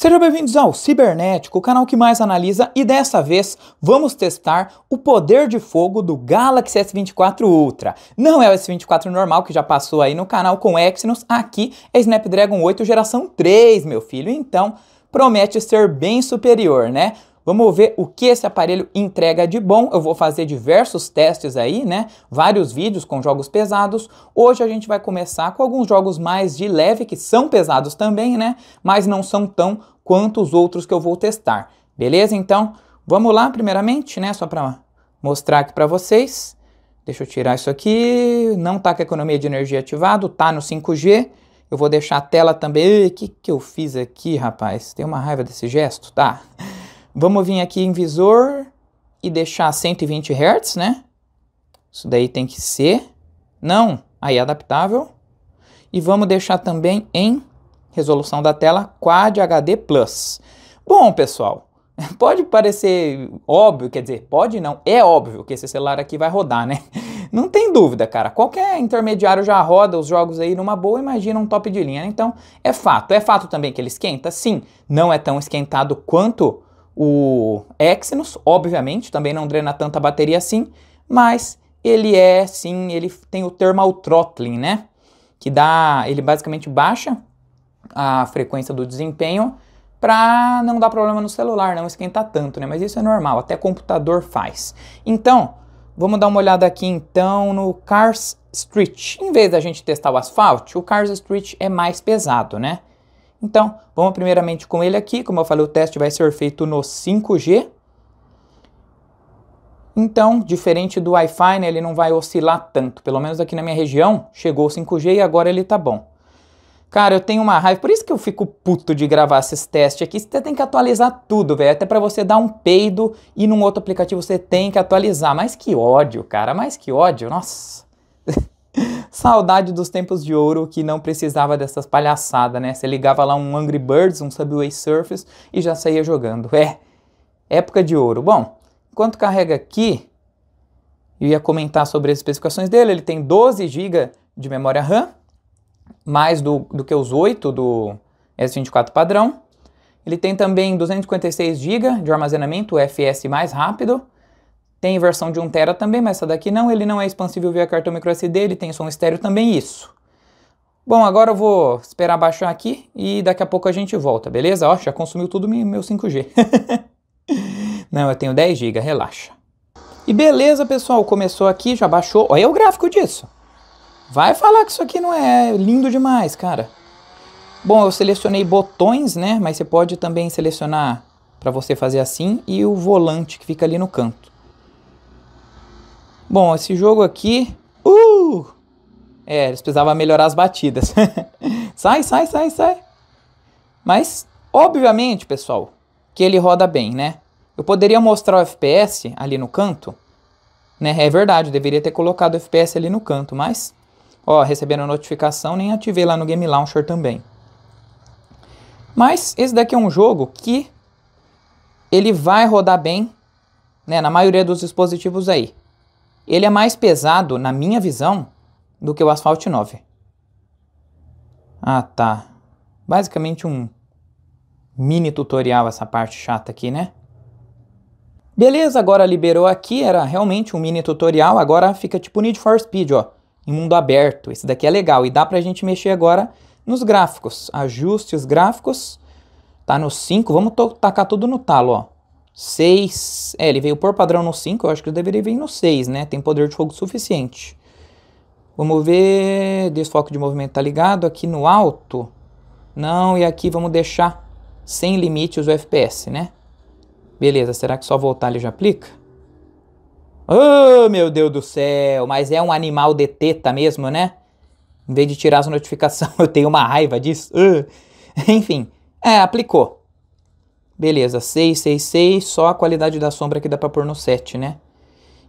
Sejam bem-vindos ao Cibernético, o canal que mais analisa, e dessa vez vamos testar o poder de fogo do Galaxy S24 Ultra. Não é o S24 normal que já passou aí no canal com Exynos, aqui é Snapdragon 8 geração 3, meu filho, então promete ser bem superior, né? Vamos ver o que esse aparelho entrega de bom. Eu vou fazer diversos testes aí, né? Vários vídeos com jogos pesados. Hoje a gente vai começar com alguns jogos mais de leve, que são pesados também, né? Mas não são tão quanto os outros que eu vou testar. Beleza? Então, vamos lá primeiramente, né? Só para mostrar aqui para vocês. Deixa eu tirar isso aqui. Não está com a economia de energia ativado, está no 5G. Eu vou deixar a tela também. O que, que eu fiz aqui, rapaz? Tem uma raiva desse gesto? Tá. Vamos vir aqui em visor e deixar 120 Hz, né? Isso daí tem que ser. Não. Aí, é adaptável. E vamos deixar também em resolução da tela Quad HD Plus. Bom, pessoal, pode parecer óbvio, quer dizer, pode não, é óbvio que esse celular aqui vai rodar, né? Não tem dúvida, cara. Qualquer intermediário já roda os jogos aí numa boa, imagina um top de linha. Né? Então, é fato. É fato também que ele esquenta? Sim, não é tão esquentado quanto o Exynos, obviamente, também não drena tanta bateria assim, mas ele é sim, ele tem o thermal throttling, né? Que dá, ele basicamente baixa a frequência do desempenho para não dar problema no celular, não esquentar tanto, né? Mas isso é normal, até computador faz. Então, vamos dar uma olhada aqui então no Cars Street. Em vez da gente testar o asfalto, o Cars Street é mais pesado, né? Então, vamos primeiramente com ele aqui. Como eu falei, o teste vai ser feito no 5G. Então, diferente do Wi-Fi, né, ele não vai oscilar tanto. Pelo menos aqui na minha região, chegou o 5G e agora ele tá bom. Cara, eu tenho uma raiva. Por isso que eu fico puto de gravar esses testes aqui. Você tem que atualizar tudo, velho. Até para você dar um peido e num outro aplicativo você tem que atualizar. Mas que ódio, cara. Mas que ódio. Nossa. Saudade dos tempos de ouro que não precisava dessas palhaçadas, né? Você ligava lá um Angry Birds, um Subway Surfers e já saía jogando. É. Época de ouro. Bom, enquanto carrega aqui, eu ia comentar sobre as especificações dele. Ele tem 12 GB de memória RAM mais do, do que os 8 do S24 padrão. Ele tem também 256 GB de armazenamento FS mais rápido. Tem versão de 1 TB também, mas essa daqui não. Ele não é expansível via cartão SD ele tem som estéreo também, isso. Bom, agora eu vou esperar baixar aqui e daqui a pouco a gente volta, beleza? Ó, já consumiu tudo meu 5G. não, eu tenho 10 GB, relaxa. E beleza, pessoal, começou aqui, já baixou. Olha o gráfico disso. Vai falar que isso aqui não é, é lindo demais, cara. Bom, eu selecionei botões, né? Mas você pode também selecionar para você fazer assim e o volante que fica ali no canto. Bom, esse jogo aqui... Uh! É, eles precisavam melhorar as batidas. sai, sai, sai, sai. Mas, obviamente, pessoal, que ele roda bem, né? Eu poderia mostrar o FPS ali no canto. Né? É verdade, eu deveria ter colocado o FPS ali no canto, mas ó, recebendo notificação, nem ativei lá no Game Launcher também. Mas esse daqui é um jogo que ele vai rodar bem né, na maioria dos dispositivos aí. Ele é mais pesado, na minha visão, do que o Asphalt 9. Ah, tá. Basicamente um mini tutorial essa parte chata aqui, né? Beleza, agora liberou aqui, era realmente um mini tutorial, agora fica tipo Need for Speed, ó em mundo aberto. Esse daqui é legal e dá para a gente mexer agora nos gráficos. Ajuste os gráficos, tá no 5, vamos tacar tudo no talo, ó. 6, é, ele veio por padrão no 5, eu acho que eu deveria vir no 6, né? Tem poder de fogo suficiente. Vamos ver, desfoque de movimento tá ligado, aqui no alto, não, e aqui vamos deixar sem limites o FPS, né? Beleza, será que só voltar ele já aplica? Oh, meu Deus do céu, mas é um animal de teta mesmo, né? Em vez de tirar as notificações, eu tenho uma raiva disso. Ah. Enfim, é, aplicou. Beleza, 6, 6, 6, só a qualidade da sombra que dá pra pôr no 7, né?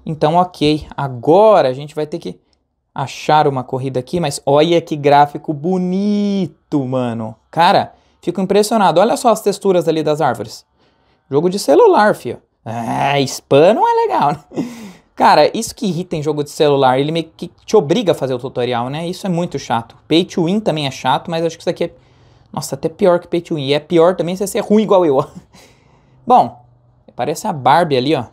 Então, ok. Agora a gente vai ter que achar uma corrida aqui, mas olha que gráfico bonito, mano. Cara, fico impressionado. Olha só as texturas ali das árvores. Jogo de celular, fio. Ah, spam não é legal, né? Cara, isso que irrita em jogo de celular, ele meio que te obriga a fazer o tutorial, né? Isso é muito chato. Pay to win também é chato, mas acho que isso aqui é. Nossa, até pior que pay to win. E é pior também se você ser é ruim igual eu. Bom, parece a Barbie ali, ó.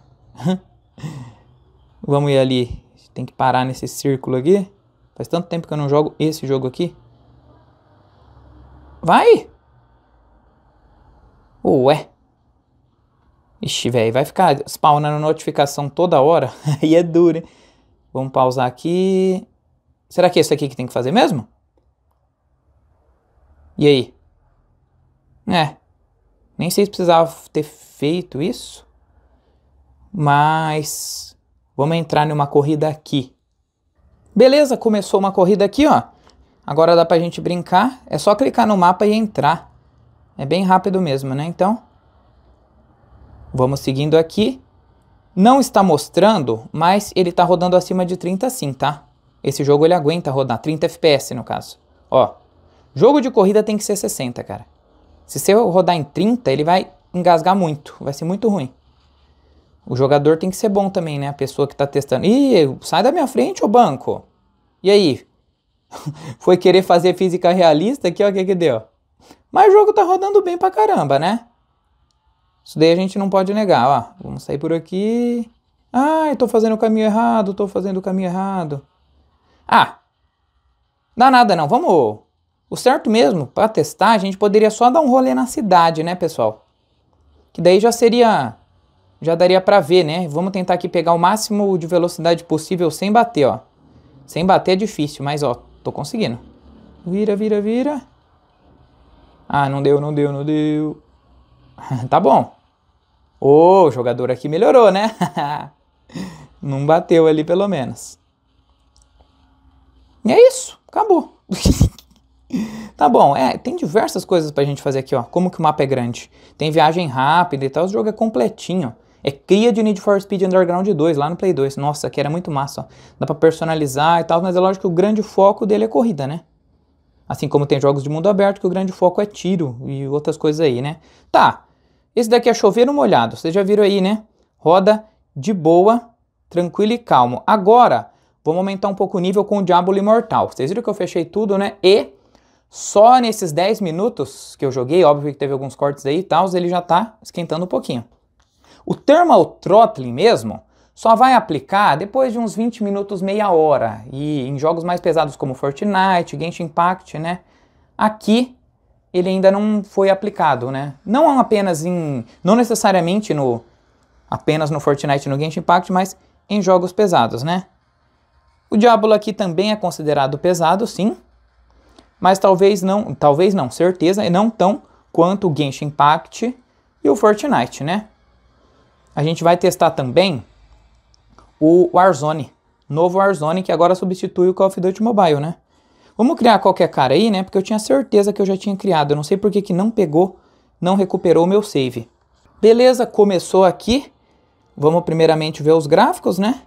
Vamos ir ali. Tem que parar nesse círculo aqui. Faz tanto tempo que eu não jogo esse jogo aqui. Vai! Ué. Ixi, velho, vai ficar spawnando notificação toda hora? Aí é duro, hein? Vamos pausar aqui. Será que é isso aqui que tem que fazer mesmo? E aí? É. Nem sei se precisava ter feito isso. Mas vamos entrar numa corrida aqui. Beleza, começou uma corrida aqui, ó. Agora dá pra gente brincar. É só clicar no mapa e entrar. É bem rápido mesmo, né? Então, Vamos seguindo aqui. Não está mostrando, mas ele está rodando acima de 30 sim, tá? Esse jogo ele aguenta rodar, 30 FPS no caso. Ó, jogo de corrida tem que ser 60, cara. Se você rodar em 30, ele vai engasgar muito, vai ser muito ruim. O jogador tem que ser bom também, né? A pessoa que está testando. Ih, sai da minha frente, ô banco! E aí? Foi querer fazer física realista aqui, ó, o que que deu? Mas o jogo tá rodando bem pra caramba, né? Isso daí a gente não pode negar. ó. vamos sair por aqui. Ah, estou fazendo o caminho errado, estou fazendo o caminho errado. Ah, dá nada não, vamos... O certo mesmo, para testar, a gente poderia só dar um rolê na cidade, né, pessoal? Que daí já seria... Já daria para ver, né? Vamos tentar aqui pegar o máximo de velocidade possível sem bater, ó. Sem bater é difícil, mas ó, tô conseguindo. Vira, vira, vira. Ah, não deu, não deu, não deu. tá bom. Ô, oh, o jogador aqui melhorou, né? Não bateu ali pelo menos. E é isso, acabou. tá bom, é, tem diversas coisas pra gente fazer aqui, ó. Como que o mapa é grande. Tem viagem rápida e tal, o jogo é completinho. É cria de Need for Speed Underground 2, lá no Play 2. Nossa, que era muito massa, ó. Dá pra personalizar e tal, mas é lógico que o grande foco dele é corrida, né? Assim como tem jogos de mundo aberto que o grande foco é tiro e outras coisas aí, né? Tá, esse daqui é chover molhado, vocês já viram aí, né? Roda de boa, tranquilo e calmo. Agora, vamos aumentar um pouco o nível com o Diablo Imortal. Vocês viram que eu fechei tudo, né? E só nesses 10 minutos que eu joguei, óbvio que teve alguns cortes aí e tal, ele já tá esquentando um pouquinho. O Thermal Throttling mesmo só vai aplicar depois de uns 20 minutos, meia hora. E em jogos mais pesados como Fortnite, Genshin Impact, né? Aqui ele ainda não foi aplicado, né? Não apenas em, não necessariamente no apenas no Fortnite no Genshin Impact, mas em jogos pesados, né? O Diablo aqui também é considerado pesado, sim, mas talvez não, talvez não, certeza, e não tão quanto o Genshin Impact e o Fortnite, né? A gente vai testar também o Warzone, novo Warzone que agora substitui o Call of Duty Mobile, né? Vamos criar qualquer cara aí, né? Porque eu tinha certeza que eu já tinha criado. Eu não sei por que, que não pegou, não recuperou o meu save. Beleza, começou aqui. Vamos primeiramente ver os gráficos, né?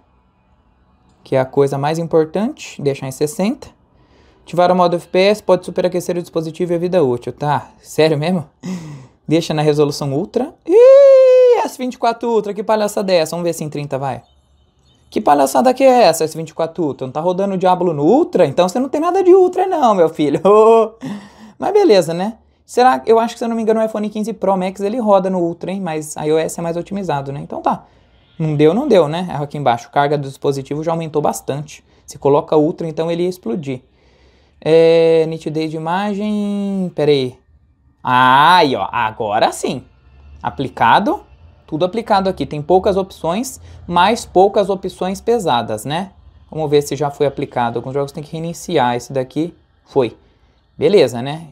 Que é a coisa mais importante, deixar em 60. Ativar o modo FPS, pode superaquecer o dispositivo e a vida útil, tá? Sério mesmo? Deixa na resolução Ultra. Ih, S24 Ultra, que palhaça dessa? Vamos ver se em 30 vai. Que palhaçada que é essa, esse 24 Ultra? Não tá rodando o Diablo no Ultra? Então você não tem nada de Ultra não, meu filho. Mas beleza, né? Será que eu acho que se eu não me engano o iPhone 15 Pro Max ele roda no Ultra, hein? Mas iOS é mais otimizado, né? Então tá. Não deu, não deu, né? Aqui embaixo, carga do dispositivo já aumentou bastante. Se coloca Ultra, então ele ia explodir. É, nitidez de imagem, peraí. Aí, ó, agora sim. Aplicado. Tudo aplicado aqui. Tem poucas opções, mais poucas opções pesadas, né? Vamos ver se já foi aplicado. Alguns jogos tem que reiniciar. Esse daqui foi. Beleza, né?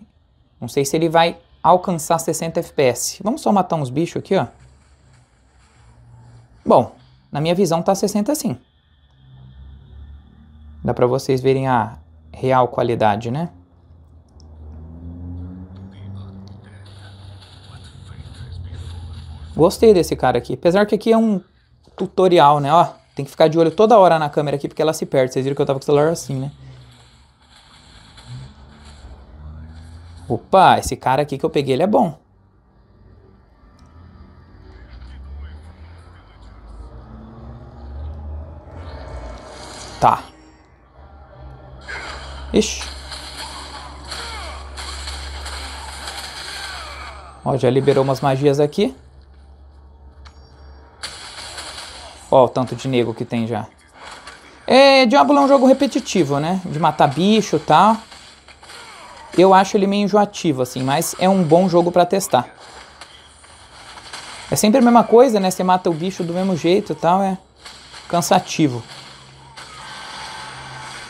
Não sei se ele vai alcançar 60 FPS. Vamos só matar uns bichos aqui, ó. Bom, na minha visão tá 60 sim. Dá pra vocês verem a real qualidade, né? Gostei desse cara aqui. Apesar que aqui é um tutorial, né? Ó, tem que ficar de olho toda hora na câmera aqui porque ela se perde. Vocês viram que eu tava com o celular assim, né? Opa, esse cara aqui que eu peguei, ele é bom. Tá. Ixi. Ó, já liberou umas magias aqui. Ó, o tanto de nego que tem já. É, Diablo é um jogo repetitivo, né? De matar bicho e tal. Eu acho ele meio enjoativo, assim, mas é um bom jogo pra testar. É sempre a mesma coisa, né? Você mata o bicho do mesmo jeito e tal, é cansativo.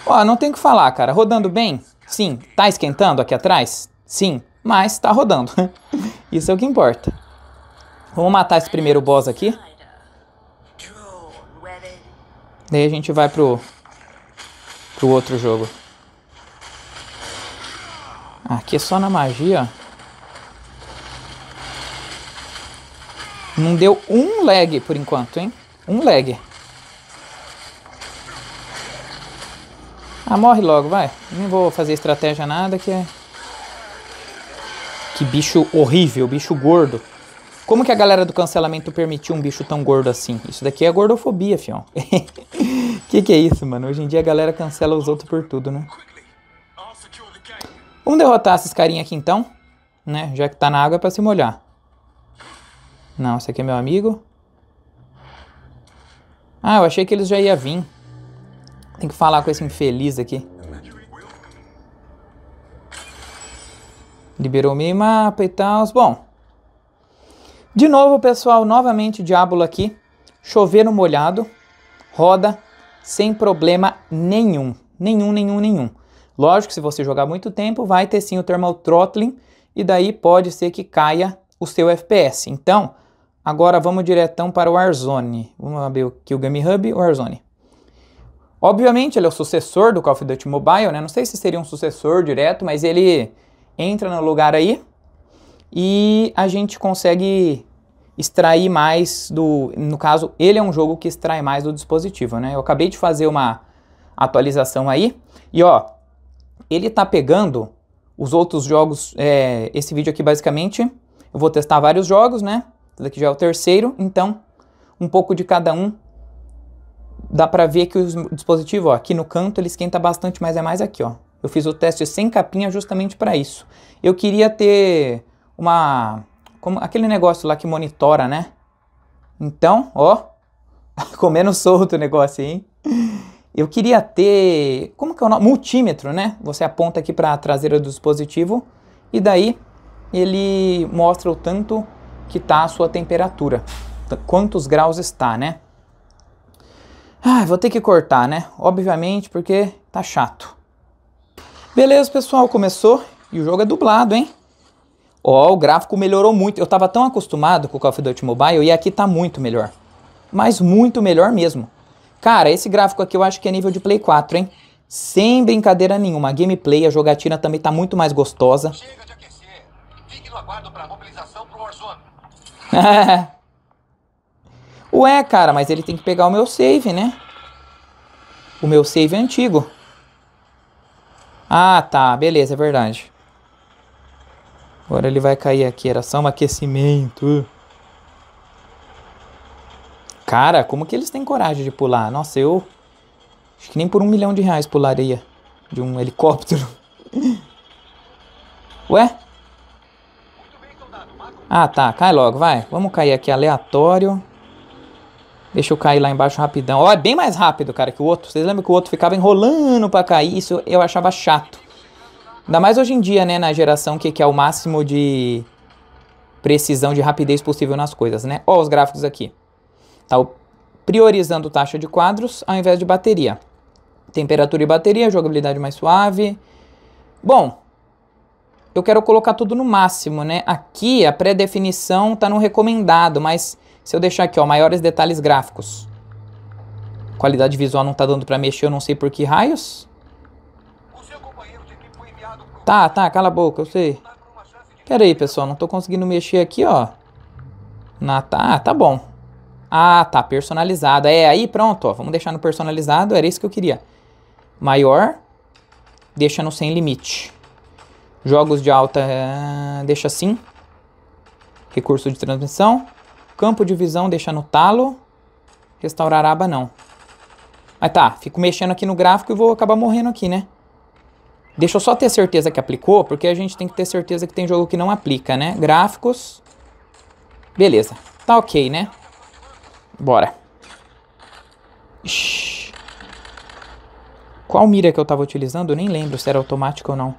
Ó, não tem o que falar, cara. Rodando bem? Sim. Tá esquentando aqui atrás? Sim. Mas tá rodando. Isso é o que importa. Vamos matar esse primeiro boss aqui. Daí a gente vai pro, pro outro jogo. Aqui é só na magia. Não deu um lag por enquanto, hein? Um lag. Ah, morre logo, vai. Não vou fazer estratégia nada que é... Que bicho horrível, bicho gordo. Como que a galera do cancelamento permitiu um bicho tão gordo assim? Isso daqui é gordofobia, fião. que que é isso, mano? Hoje em dia a galera cancela os outros por tudo, né? Vamos derrotar esses carinha aqui então, né? Já que tá na água é pra se molhar. Não, esse aqui é meu amigo. Ah, eu achei que eles já iam vir. Tem que falar com esse infeliz aqui. Liberou o mapa e tal. Bom, de novo, pessoal, novamente Diabo aqui. Chover no molhado, roda sem problema nenhum. Nenhum, nenhum, nenhum. Lógico, se você jogar muito tempo, vai ter sim o thermal throttling e daí pode ser que caia o seu FPS. Então, agora vamos diretão para o Warzone. Vamos abrir aqui o Game Hub, o Warzone. Obviamente, ele é o sucessor do Call of Duty Mobile, né? Não sei se seria um sucessor direto, mas ele entra no lugar aí e a gente consegue extrair mais do. No caso, ele é um jogo que extrai mais do dispositivo, né? Eu acabei de fazer uma atualização aí e ó, ele tá pegando os outros jogos. É, esse vídeo aqui, basicamente, eu vou testar vários jogos, né? Esse daqui já é o terceiro, então um pouco de cada um. Dá pra ver que o dispositivo, ó, aqui no canto ele esquenta bastante, mas é mais aqui, ó. Eu fiz o teste sem capinha justamente para isso. Eu queria ter uma como aquele negócio lá que monitora, né? Então, ó, comendo solto o negócio aí. Eu queria ter, como que é o nome? Multímetro, né? Você aponta aqui para a traseira do dispositivo e daí ele mostra o tanto que tá a sua temperatura, quantos graus está, né? Ah, vou ter que cortar, né? Obviamente, porque tá chato. Beleza, pessoal, começou e o jogo é dublado, hein? Ó, oh, o gráfico melhorou muito. Eu estava tão acostumado com o Call of Duty Mobile e aqui tá muito melhor. Mas muito melhor mesmo. Cara, esse gráfico aqui eu acho que é nível de Play 4, hein? Sem brincadeira nenhuma. A gameplay, a jogatina também tá muito mais gostosa. Chega de aquecer. Fique no aguardo pra mobilização pro Warzone. Ué, cara, mas ele tem que pegar o meu save, né? O meu save é antigo. Ah, tá. Beleza, é verdade. Agora ele vai cair aqui, era só um aquecimento. Cara, como que eles têm coragem de pular? Nossa, eu. Acho que nem por um milhão de reais pularia de um helicóptero. Ué? Ah, tá. Cai logo, vai. Vamos cair aqui aleatório. Deixa eu cair lá embaixo rapidão. Ó, é bem mais rápido, cara, que o outro. Vocês lembram que o outro ficava enrolando pra cair? Isso eu achava chato. Ainda mais hoje em dia, né? Na geração que é o máximo de precisão, de rapidez possível nas coisas, né? Ó, os gráficos aqui. Tá priorizando taxa de quadros ao invés de bateria. Temperatura e bateria, jogabilidade mais suave. Bom, eu quero colocar tudo no máximo, né? Aqui a pré-definição tá no recomendado, mas se eu deixar aqui, ó, maiores detalhes gráficos. Qualidade visual não tá dando para mexer, eu não sei por que raios. Tá, tá, cala a boca, eu sei. Pera aí, pessoal, não tô conseguindo mexer aqui, ó. Na, tá, tá bom. Ah, tá, personalizado. É, aí pronto, ó. Vamos deixar no personalizado, era isso que eu queria. Maior, deixa no sem limite. Jogos de alta, eh, deixa assim. Recurso de transmissão. Campo de visão, deixa no talo. Restaurar aba, não. Mas tá, fico mexendo aqui no gráfico e vou acabar morrendo aqui, né? Deixa eu só ter certeza que aplicou, porque a gente tem que ter certeza que tem jogo que não aplica, né? Gráficos. Beleza. Tá ok, né? Bora. Ixi. Qual mira que eu tava utilizando? Eu nem lembro se era automático ou não.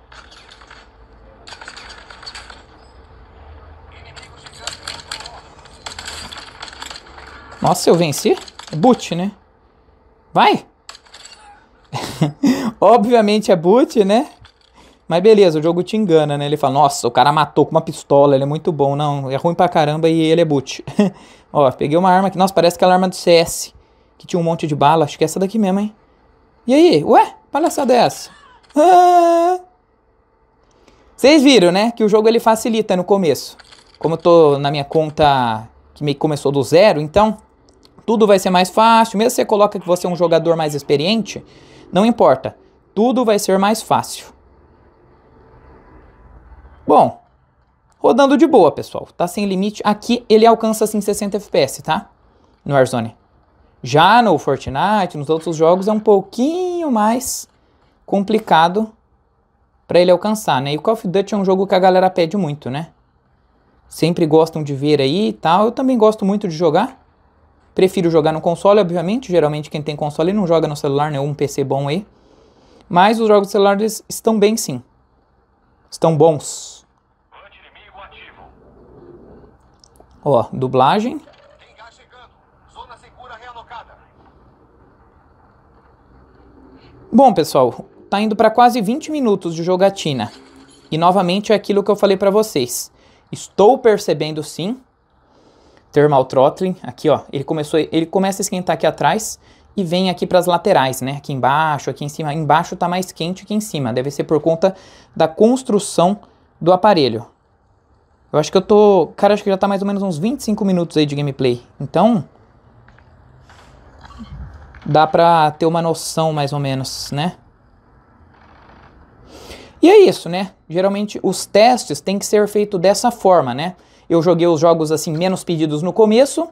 Nossa, eu venci? Boot, né? Vai! Obviamente é boot, né? Mas beleza, o jogo te engana, né? Ele fala, nossa, o cara matou com uma pistola, ele é muito bom. Não, é ruim pra caramba e ele é boot. Ó, peguei uma arma aqui. Nossa, parece aquela arma do CS. Que tinha um monte de bala. Acho que é essa daqui mesmo, hein? E aí? Ué? Palhaçada é essa? Ah! Vocês viram, né? Que o jogo ele facilita no começo. Como eu tô na minha conta que meio que começou do zero, então tudo vai ser mais fácil. Mesmo se você coloca que você é um jogador mais experiente, não importa tudo vai ser mais fácil. Bom, rodando de boa, pessoal. Tá sem limite. Aqui ele alcança assim 60 FPS, tá? No Warzone. Já no Fortnite, nos outros jogos, é um pouquinho mais complicado para ele alcançar, né? E o Call of Duty é um jogo que a galera pede muito, né? Sempre gostam de ver aí e tal. Eu também gosto muito de jogar. Prefiro jogar no console, obviamente. Geralmente quem tem console não joga no celular, né? Ou um PC bom aí. Mas os jogos celulares estão bem sim. Estão bons. Ó, dublagem. Bom, pessoal, tá indo para quase 20 minutos de jogatina. E novamente é aquilo que eu falei para vocês. Estou percebendo sim. Thermal throttling, aqui ó, ele começou, ele começa a esquentar aqui atrás e vem aqui para as laterais, né? Aqui embaixo, aqui em cima. Embaixo está mais quente que em cima. Deve ser por conta da construção do aparelho. Eu acho que eu tô... Cara, acho que já está mais ou menos uns 25 minutos aí de gameplay. Então... Dá para ter uma noção mais ou menos, né? E é isso, né? Geralmente os testes têm que ser feitos dessa forma, né? Eu joguei os jogos assim menos pedidos no começo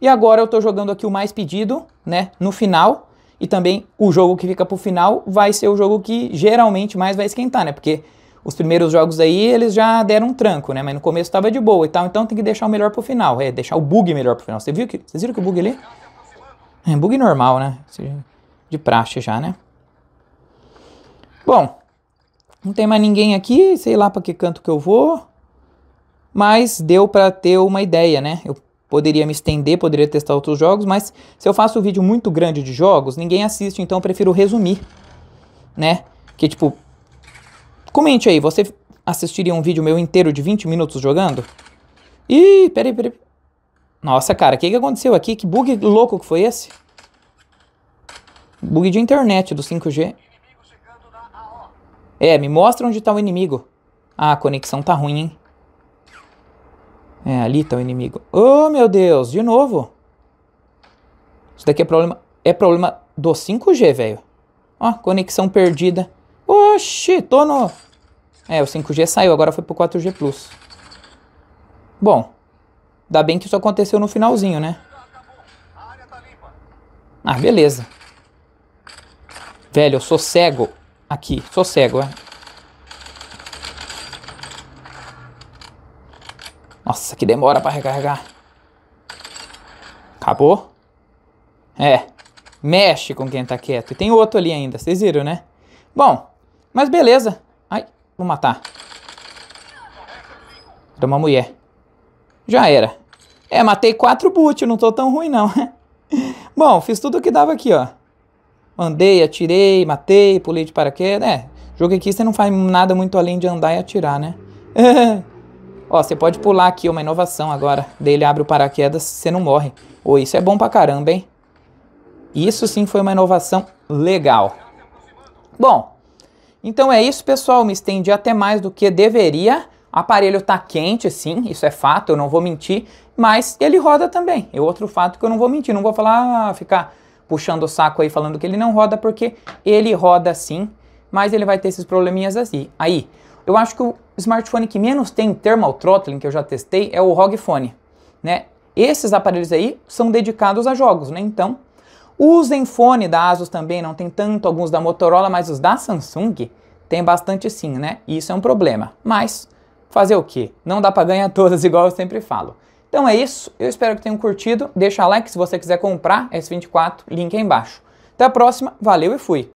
e agora eu estou jogando aqui o mais pedido, né, no final. E também o jogo que fica para o final vai ser o jogo que geralmente mais vai esquentar, né? Porque os primeiros jogos aí eles já deram um tranco, né? Mas no começo estava de boa e tal, então tem que deixar o melhor pro final, é, deixar o bug melhor pro final. Você viu que, vocês viram que o bug ali? É bug normal, né? De praxe já, né? Bom, não tem mais ninguém aqui, sei lá para que canto que eu vou, mas deu para ter uma ideia, né? Eu Poderia me estender, poderia testar outros jogos, mas se eu faço um vídeo muito grande de jogos, ninguém assiste, então eu prefiro resumir, né? Que tipo, comente aí, você assistiria um vídeo meu inteiro de 20 minutos jogando? Ih, peraí, peraí. Nossa, cara, o que, que aconteceu aqui? Que bug louco que foi esse? Bug de internet do 5G. É, me mostra onde tá o inimigo. Ah, a conexão tá ruim, hein? É, ali tá o inimigo. Oh, meu Deus, de novo. Isso daqui é problema, é problema do 5G, velho. Ó, conexão perdida. Oxi, tô no... É, o 5G saiu, agora foi pro 4G+. Plus. Bom, dá bem que isso aconteceu no finalzinho, né? Ah, beleza. Velho, eu sou cego aqui. Sou cego, é. Nossa, que demora para recarregar. Acabou? É. Mexe com quem tá quieto. E tem outro ali ainda, vocês viram, né? Bom, mas beleza. Ai, vou matar. Era uma mulher. Já era. É, matei quatro boot, não tô tão ruim não. Bom, fiz tudo o que dava aqui, ó. Andei, atirei, matei, pulei de paraquedas. É, jogo aqui você não faz nada muito além de andar e atirar, né? Ó, você pode pular aqui uma inovação agora. Dele abre o paraquedas, você não morre. Ô, isso é bom pra caramba, hein? Isso sim foi uma inovação legal. Bom, então é isso, pessoal. Me estendi até mais do que deveria. aparelho tá quente, sim, isso é fato, eu não vou mentir. Mas ele roda também. É outro fato que eu não vou mentir. Não vou falar, ah, ficar puxando o saco aí falando que ele não roda, porque ele roda sim, mas ele vai ter esses probleminhas assim. Aí, eu acho que o smartphone que menos tem thermal throttling, que eu já testei, é o ROG Phone. Né? Esses aparelhos aí são dedicados a jogos, né? Então, o Zenfone da Asus também não tem tanto, alguns da Motorola, mas os da Samsung tem bastante sim, né? E isso é um problema. Mas, fazer o quê? Não dá para ganhar todas, igual eu sempre falo. Então é isso, eu espero que tenham curtido. Deixa like se você quiser comprar S24, link aí embaixo. Até a próxima, valeu e fui!